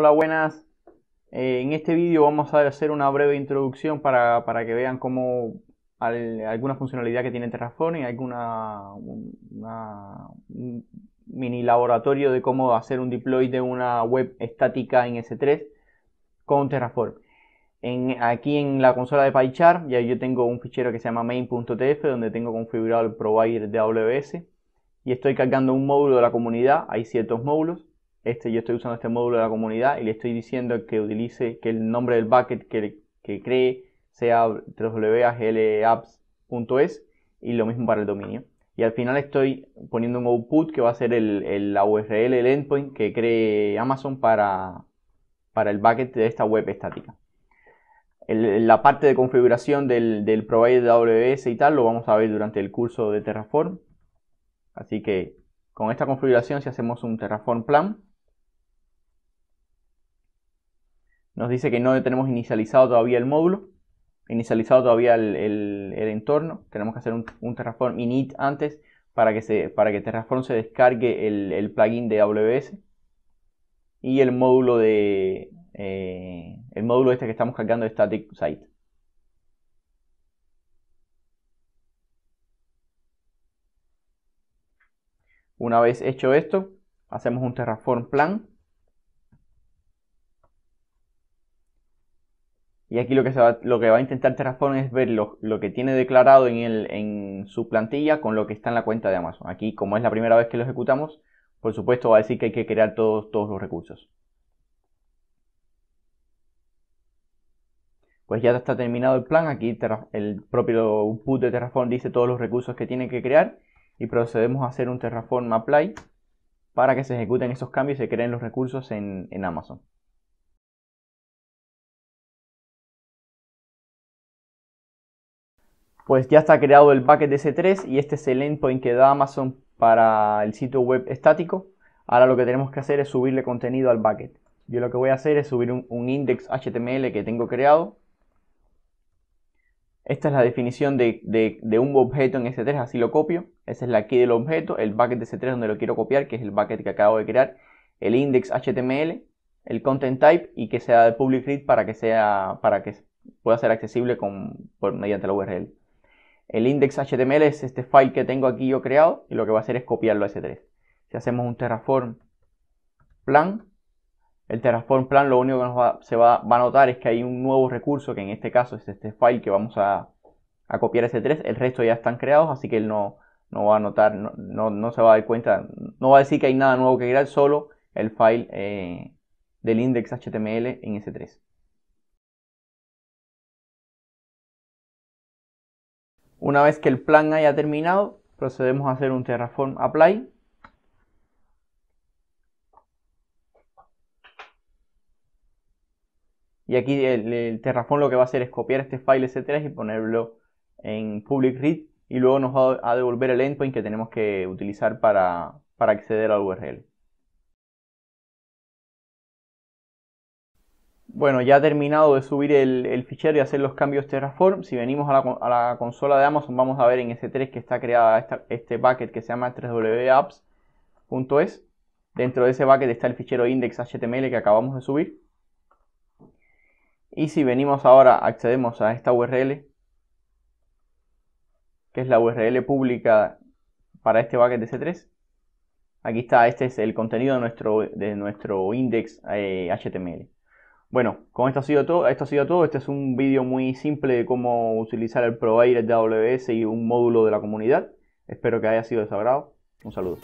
Hola, buenas. Eh, en este vídeo vamos a hacer una breve introducción para, que vean cómo alguna funcionalidad que tiene Terraform y alguna mini laboratorio de cómo hacer un deploy de una web estática en S3 con Terraform. En, aquí en la consola de PyChar ya yo tengo un fichero que se llama main.tf donde tengo configurado el provider de AWS y estoy cargando un módulo de la comunidad, hay ciertos módulos este, yo estoy usando este módulo de la comunidad y le estoy diciendo que utilice, que el nombre del bucket que, cree sea www.glapps.es y lo mismo para el dominio. Y al final estoy poniendo un output que va a ser el, el la URL, el endpoint que cree Amazon para, para el bucket de esta web estática. la parte de configuración del, del provider de AWS y tal lo vamos a ver durante el curso de Terraform. Así que con esta configuración, si hacemos un Terraform plan, Nos dice que no tenemos inicializado todavía el módulo, inicializado todavía el, entorno. Tenemos que hacer un, Terraform init antes para que, para que Terraform se descargue el, plugin de AWS. Y el módulo de eh, el módulo este que estamos cargando de static site. Una vez hecho esto, hacemos un Terraform plan Y aquí lo que, va, a intentar Terraform es ver lo, que tiene declarado en, su plantilla con lo que está en la cuenta de Amazon. Aquí, como es la primera vez que lo ejecutamos, por supuesto va a decir que hay que crear todos, los recursos. Pues ya está terminado el plan. Aquí el propio output de Terraform dice todos los recursos que tiene que crear. Y procedemos a hacer un Terraform Apply para que se ejecuten esos cambios y se creen los recursos en Amazon. pues ya está creado el bucket de S3 y este es el endpoint que da Amazon para el sitio web estático. Ahora lo que tenemos que hacer es subirle contenido al bucket. Yo lo que voy a hacer es subir un, index HTML que tengo creado. Esta es la definición de, un objeto en S3, así lo copio. Esa es la key del objeto, el bucket de S3 donde lo quiero copiar, que es el bucket que acabo de crear, el index HTML, el content type y que sea de public read para que, pueda ser accesible mediante la URL. El index.html es este file que tengo aquí yo creado y lo que va a hacer es copiarlo a S3. Si hacemos un Terraform plan, el Terraform plan lo único que se va, a notar es que hay un nuevo recurso que en este caso es este file que vamos a, copiar a S3. El resto ya están creados, así que él no, no va a notar, no, se va a dar cuenta, no va a decir que hay nada nuevo que crear, solo el file eh, del index.html en S3. Una vez que el plan haya terminado, procedemos a hacer un Terraform Apply. Y aquí el, Terraform lo que va a hacer es copiar este file S3 y ponerlo en public read y luego nos va a devolver el endpoint que tenemos que utilizar para acceder al URL. Bueno, ya ha terminado de subir el, fichero y hacer los cambios Terraform. Si venimos a la, consola de Amazon, vamos a ver en S3 que está creada este bucket que se llama 3wapps.es. Dentro de ese bucket está el fichero index.html que acabamos de subir. Y si venimos ahora, accedemos a esta URL, que es la URL pública para este bucket de S3. Aquí está, este es el contenido de nuestro, de nuestro index eh, bueno, con esto ha sido todo. Esto ha sido todo. Este es un vídeo muy simple de cómo utilizar el provider de AWS y un módulo de la comunidad. Espero que haya sido de su agrado. Un saludo.